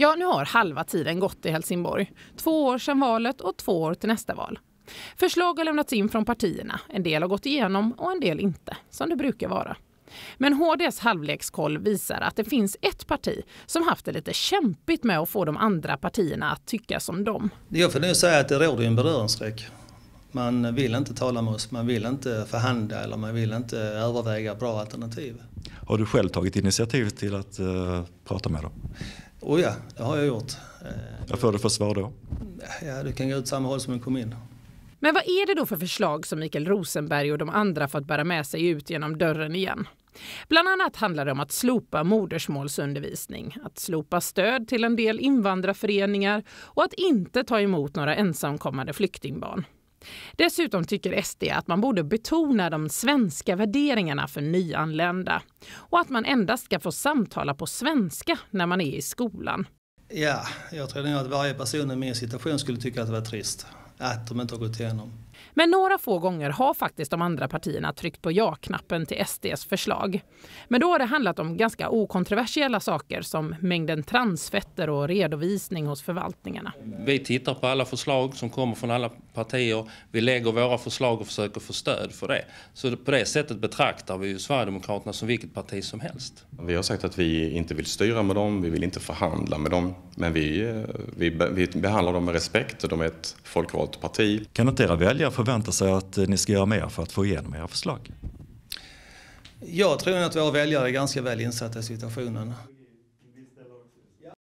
Ja, nu har halva tiden gått i Helsingborg. Två år sedan valet och två år till nästa val. Förslag har lämnats in från partierna. En del har gått igenom och en del inte, som det brukar vara. Men HDs halvlekskoll visar att det finns ett parti som haft det lite kämpigt med att få de andra partierna att tycka som dem. Jag får nog säga att det råder en beröringsskräck. Man vill inte tala med oss, man vill inte förhandla eller man vill inte överväga bra alternativ. Har du själv tagit initiativ till att uh, prata med dem? Oh ja, det har jag gjort. Vad eh, får du för svar då? Ja, du kan gå ut samma håll som du kom in. Men vad är det då för förslag som Mikael Rosenberg och de andra fått bära med sig ut genom dörren igen? Bland annat handlar det om att slopa modersmålsundervisning, att slopa stöd till en del invandrarföreningar och att inte ta emot några ensamkommande flyktingbarn. Dessutom tycker SD att man borde betona de svenska värderingarna för nyanlända och att man endast ska få samtala på svenska när man är i skolan. Ja, jag tror nog att varje person i min situation skulle tycka att det var trist att de inte har gått igenom men några få gånger har faktiskt de andra partierna tryckt på ja-knappen till SDs förslag. Men då har det handlat om ganska okontroversiella saker som mängden transfetter och redovisning hos förvaltningarna. Vi tittar på alla förslag som kommer från alla partier. Vi lägger våra förslag och försöker få stöd för det. Så på det sättet betraktar vi ju Sverigedemokraterna som vilket parti som helst. Vi har sagt att vi inte vill styra med dem, vi vill inte förhandla med dem. Men vi, eh, vi, vi behandlar dem med respekt och de är ett folkvalt parti. Kan notera väljare er förväntar sig att eh, ni ska göra mer för att få igenom era förslag? Jag tror att våra väljare är ganska väl insatta i situationen.